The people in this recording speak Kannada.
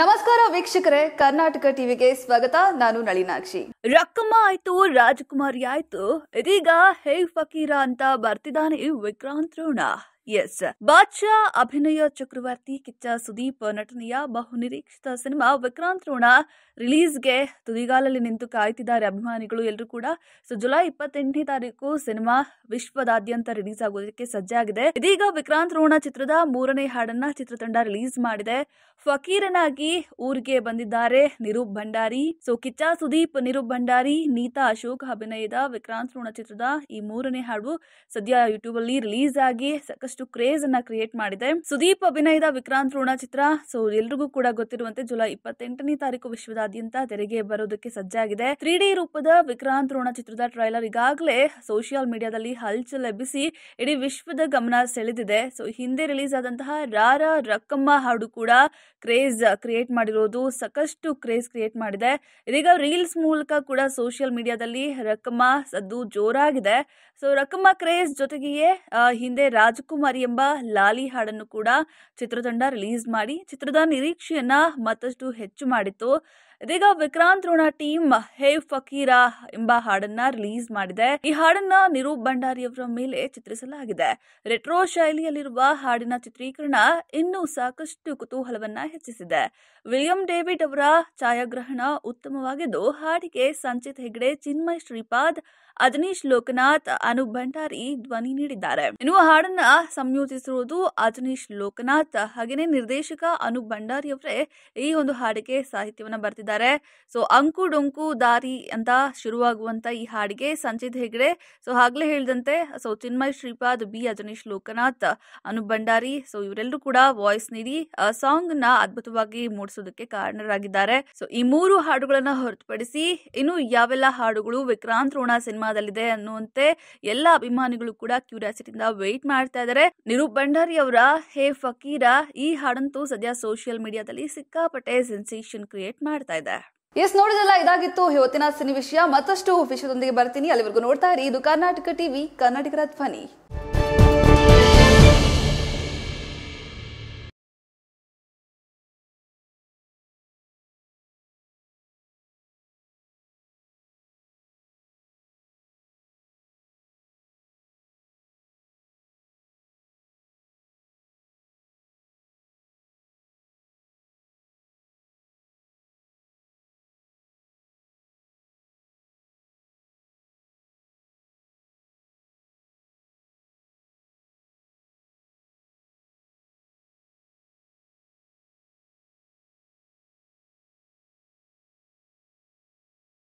ನಮಸ್ಕಾರ ವೀಕ್ಷಕರೇ ಕರ್ನಾಟಕ ಟಿವಿಗೆ ಸ್ವಾಗತ ನಾನು ನಳಿನಾಕ್ಷಿ ರಕ್ಕಮ್ಮ ಆಯ್ತು ರಾಜಕುಮಾರಿ ಆಯ್ತು ಇದೀಗ ಹೇ ಫಕೀರ ಅಂತ ಬರ್ತಿದ್ದಾನೆ ವಿಕ್ರಾಂತ್ ರೋಣ ಎಸ್ ಬಾದ್ಶಾ ಅಭಿನಯ ಚಕ್ರವರ್ತಿ ಕಿಚ್ಚ ಸುದೀಪ್ ನಟನೆಯ ಬಹು ನಿರೀಕ್ಷಿತ ಸಿನಿಮಾ ವಿಕ್ರಾಂತ್ ರೋಣ ರಿಲೀಸ್ಗೆ ತುದಿಗಾಲಲ್ಲಿ ನಿಂತು ಕಾಯ್ತಿದ್ದಾರೆ ಅಭಿಮಾನಿಗಳು ಎಲ್ಲರೂ ಕೂಡ ಸೊ ಜುಲೈ ಇಪ್ಪತ್ತೆಂಟನೇ ತಾರೀಕು ಸಿನಿಮಾ ವಿಶ್ವದಾದ್ಯಂತ ರಿಲೀಸ್ ಆಗೋದಕ್ಕೆ ಸಜ್ಜಾಗಿದೆ ಇದೀಗ ವಿಕ್ರಾಂತ್ ರೋಣ ಚಿತ್ರದ ಮೂರನೇ ಹಾಡನ್ನ ಚಿತ್ರತಂಡ ರಿಲೀಸ್ ಮಾಡಿದೆ ಫಕೀರನಾಗಿ ಊರಿಗೆ ಬಂದಿದ್ದಾರೆ ನಿರೂಪ್ ಭಂಡಾರಿ ಸೊ ಕಿಚ್ಚ ಸುದೀಪ್ ನಿರೂಪ್ ಭಂಡಾರಿ ನೀತಾ ಅಶೋಕ್ ಅಭಿನಯದ ವಿಕ್ರಾಂತ್ ರೋಣ ಚಿತ್ರದ ಈ ಮೂರನೇ ಹಾಡು ಸದ್ಯ ಯೂಟ್ಯೂಬ್ ಅಲ್ಲಿ ರಿಲೀಸ್ ಆಗಿ ಸಾಕಷ್ಟು ಸಾಕಷ್ಟು ಕ್ರೇಜ್ ಅನ್ನ ಕ್ರಿಯೇಟ್ ಮಾಡಿದೆ ಸುದೀಪ್ ಅಭಿನಯದ ವಿಕ್ರಾಂತ್ ರೋಣ ಚಿತ್ರ ಸೊ ಎಲ್ರಿಗೂ ಕೂಡ ಗೊತ್ತಿರುವಂತೆ ಜುಲೈ ಇಪ್ಪತ್ತೆಂಟನೇ ತಾರೀಕು ವಿಶ್ವದಾದ್ಯಂತ ತೆರೆಗೆ ಬರೋದಕ್ಕೆ ಸಜ್ಜಾಗಿದೆ ತ್ರೀ ಡಿ ರೂಪದ ವಿಕ್ರಾಂತ್ ರೋಣ ಚಿತ್ರದ ಟ್ರೈಲರ್ ಈಗಾಗಲೇ ಸೋಷಿಯಲ್ ಮೀಡಿಯಾದಲ್ಲಿ ಹಲ್ಚ ಲಭಿಸಿ ಇಡೀ ವಿಶ್ವದ ಗಮನ ಸೆಳೆದಿದೆ ಸೊ ಹಿಂದೆ ರಿಲೀಸ್ ಆದಂತಹ ರಾರ ರಕ್ಕಮ್ಮ ಹಾಡು ಕೂಡ ಕ್ರೇಜ್ ಕ್ರಿಯೇಟ್ ಮಾಡಿರೋದು ಸಾಕಷ್ಟು ಕ್ರೇಜ್ ಕ್ರಿಯೇಟ್ ಮಾಡಿದೆ ಇದೀಗ ರೀಲ್ಸ್ ಮೂಲಕ ಕೂಡ ಸೋಷಿಯಲ್ ಮೀಡಿಯಾದಲ್ಲಿ ರಕ್ಕಮ್ಮ ಸದ್ದು ಜೋರಾಗಿದೆ ಸೊ ರಕ್ಕಮ್ಮ ಕ್ರೇಜ್ ಜೊತೆಗೆಯೇ ಹಿಂದೆ ರಾಜ್ಕುಮಾರ್ ಎಂಬ ಲಾಲಿ ಹಾಡನ್ನು ಕೂಡ ಚಿತ್ರತಂಡ ರಿಲೀಸ್ ಮಾಡಿ ಚಿತ್ರದ ನಿರೀಕ್ಷೆಯನ್ನ ಮತ್ತಷ್ಟು ಹೆಚ್ಚು ಮಾಡಿತ್ತು ಇದೀಗ ವಿಕ್ರಾಂತ್ ರೋಣ ಟೀಮ್ ಹೇ ಫಕೀರಾ ಎಂಬ ಹಾಡನ್ನ ರಿಲೀಸ್ ಮಾಡಿದೆ ಈ ಹಾಡನ್ನ ನಿರೂಪ್ ಭಂಡಾರಿಯವರ ಮೇಲೆ ಚಿತ್ರಿಸಲಾಗಿದೆ ರೆಟ್ರೋ ಶೈಲಿಯಲ್ಲಿರುವ ಹಾಡಿನ ಚಿತ್ರೀಕರಣ ಇನ್ನೂ ಸಾಕಷ್ಟು ಕುತೂಹಲವನ್ನ ಹೆಚ್ಚಿಸಿದೆ ವಿಲಿಯಂ ಡೇವಿಡ್ ಅವರ ಛಾಯಾಗ್ರಹಣ ಉತ್ತಮವಾಗಿದ್ದು ಹಾಡಿಗೆ ಸಂಚಿತ್ ಹೆಗ್ಡೆ ಚಿನ್ಮಯ್ ಶ್ರೀಪಾದ್ ಅಜನೀಶ್ ಲೋಕನಾಥ್ ಅನೂಪ್ ಭಂಡಾರಿ ಧ್ವನಿ ನೀಡಿದ್ದಾರೆ ಇನ್ನು ಹಾಡನ್ನ ಸಂಯೋಜಿಸಿರುವುದು ಅಜನೀಶ್ ಲೋಕನಾಥ್ ಹಾಗೆಯೇ ನಿರ್ದೇಶಕ ಅನೂಪ್ ಭಂಡಾರಿ ಅವರೇ ಈ ಒಂದು ಹಾಡಿಗೆ ಸಾಹಿತ್ಯವನ್ನು ಬರೆದಿದ್ದಾರೆ ಮಾಡಿದ್ದಾರೆ ಸೊ ಅಂಕು ಡೊಂಕು ದಾರಿ ಅಂತ ಶುರುವಾಗುವಂತ ಈ ಹಾಡಿಗೆ ಸಂಚಿತ್ ಹೆಗ್ಡೆ ಸೊ ಹಾಗಲೇ ಹೇಳಿದಂತೆ so Chinmay Shripad B Ajaneesh Loknath Anu Bhandari so ಇವರೆಲ್ಲರೂ ಕೂಡ ವಾಯ್ಸ್ ನೀಡಿ ಸಾಂಗ್ ನ ಅದ್ಭುತವಾಗಿ ಮೂಡಿಸೋದಕ್ಕೆ ಕಾರಣರಾಗಿದ್ದಾರೆ ಸೊ ಈ ಮೂರು ಹಾಡುಗಳನ್ನ ಹೊರತುಪಡಿಸಿ ಇನ್ನು ಯಾವೆಲ್ಲ ಹಾಡುಗಳು ವಿಕ್ರಾಂತ್ ರೋಣ ಸಿನಿಮಾದಲ್ಲಿದೆ ಅನ್ನುವಂತೆ ಎಲ್ಲ ಅಭಿಮಾನಿಗಳು ಕೂಡ ಕ್ಯೂರಿಯಾಸಿಟಿಯಿಂದ ವೆಯ್ಟ್ ಮಾಡ್ತಾ ಇದ್ದಾರೆ ನಿರೂಪ್ ಭಂಡಾರಿ ಅವರ ಹೇ ಫಕೀರ ಈ ಹಾಡಂತೂ ಸದ್ಯ ಸೋಷಿಯಲ್ ಮೀಡಿಯಾದಲ್ಲಿ ಸಿಕ್ಕಾಪಟ್ಟೆ ಸೆನ್ಸೇಷನ್ ಕ್ರಿಯೇಟ್ ಮಾಡ್ತಾ ಇದೆ ಎಸ್ ನೋಡಿದಲ್ಲ ಇದಾಗಿತ್ತು ಇವತ್ತಿನ ಸಿನಿ ವಿಷಯ ಮತ್ತಷ್ಟು ವಿಷಯದೊಂದಿಗೆ ಬರ್ತೀನಿ ಅಲ್ಲಿವರೆಗೂ ನೋಡ್ತಾ ಇರಿ ಇದು ಕರ್ನಾಟಕ ಟಿವಿ ಕರ್ನಾಟಕದ ಧ್ವನಿ